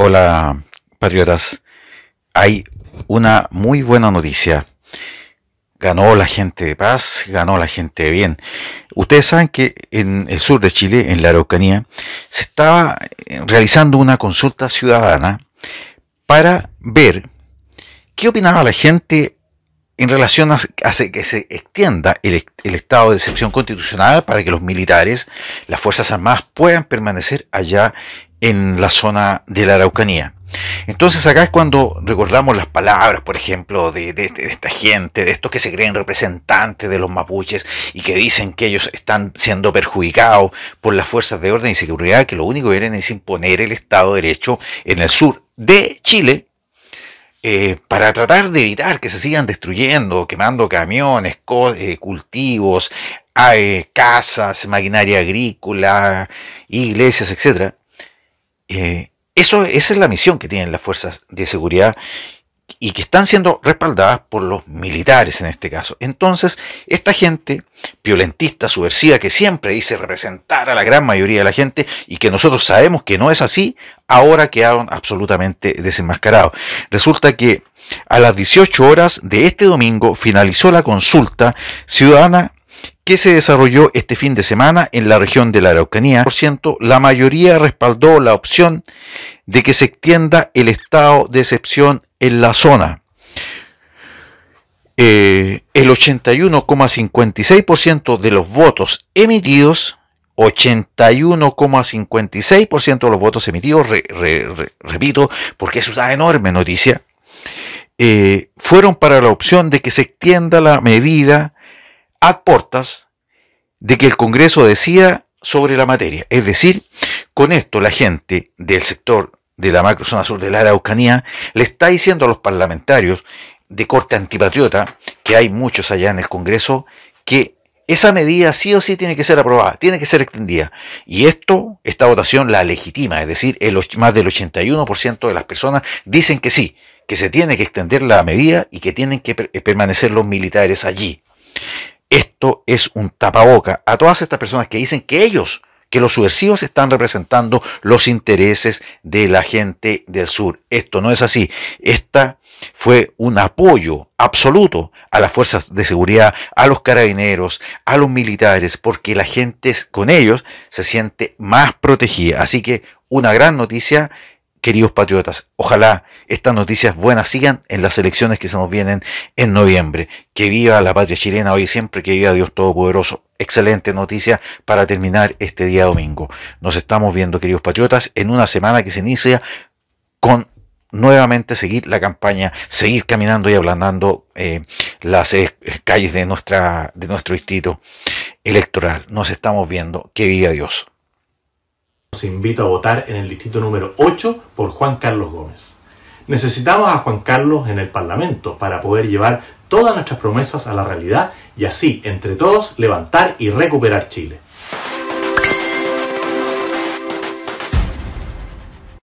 Hola, patriotas. Hay una muy buena noticia. Ganó la gente de paz, ganó la gente de bien. Ustedes saben que en el sur de Chile, en la Araucanía, se estaba eh, realizando una consulta ciudadana para ver qué opinaba la gente en relación a, que se extienda el, el estado de excepción constitucional para que los militares, las Fuerzas Armadas puedan permanecer allá en la zona de la Araucanía. Entonces acá es cuando recordamos las palabras, por ejemplo, de, esta gente, de estos que se creen representantes de los mapuches y que dicen que ellos están siendo perjudicados por las fuerzas de orden y seguridad, que lo único que quieren es imponer el Estado de Derecho en el sur de Chile. Eh, para tratar de evitar que se sigan destruyendo, quemando camiones, eh, cultivos, eh, casas, maquinaria agrícola, iglesias, etcétera eh, eso, esa es la misión que tienen las fuerzas de seguridad y que están siendo respaldadas por los militares en este caso. Entonces, esta gente violentista, subversiva, que siempre dice representar a la gran mayoría de la gente y que nosotros sabemos que no es así, ahora quedaron absolutamente desenmascarados. Resulta que a las 18 horas de este domingo finalizó la consulta ciudadana que se desarrolló este fin de semana en la región de la Araucanía, por ciento, la mayoría respaldó la opción de que se extienda el estado de excepción en la zona. Eh, el 81,56% de los votos emitidos 81,56% de los votos emitidos, repito, porque es una enorme noticia, eh, fueron para la opción de que se extienda la medida a portas de que el Congreso decía sobre la materia. Es decir, con esto la gente del sector de la macrozona sur de la Araucanía le está diciendo a los parlamentarios de corte antipatriota, que hay muchos allá en el Congreso, que esa medida sí o sí tiene que ser aprobada, tiene que ser extendida. Y esto, esta votación la legitima, es decir, el, más del 81% de las personas dicen que sí, que se tiene que extender la medida y que tienen que eh, permanecer los militares allí. Esto es un tapaboca a todas estas personas que dicen que ellos, que los subversivos están representando los intereses de la gente del sur. Esto no es así. Esta fue un apoyo absoluto a las fuerzas de seguridad, a los carabineros, a los militares, porque la gente con ellos se siente más protegida. Así que una gran noticia queridos patriotas, ojalá estas noticias buenas sigan en las elecciones que se nos vienen en noviembre. Que viva la patria chilena hoy y siempre, que viva Dios Todopoderoso. Excelente noticia para terminar este día domingo. Nos estamos viendo, queridos patriotas, en una semana que se inicia con nuevamente seguir la campaña, seguir caminando y ablandando eh, las eh, calles de, nuestra, de nuestro distrito electoral. Nos estamos viendo. Que viva Dios. Os invito a votar en el distrito número 8 por Juan Carlos Gómez. Necesitamos a Juan Carlos en el Parlamento para poder llevar todas nuestras promesas a la realidad y así, entre todos, levantar y recuperar Chile.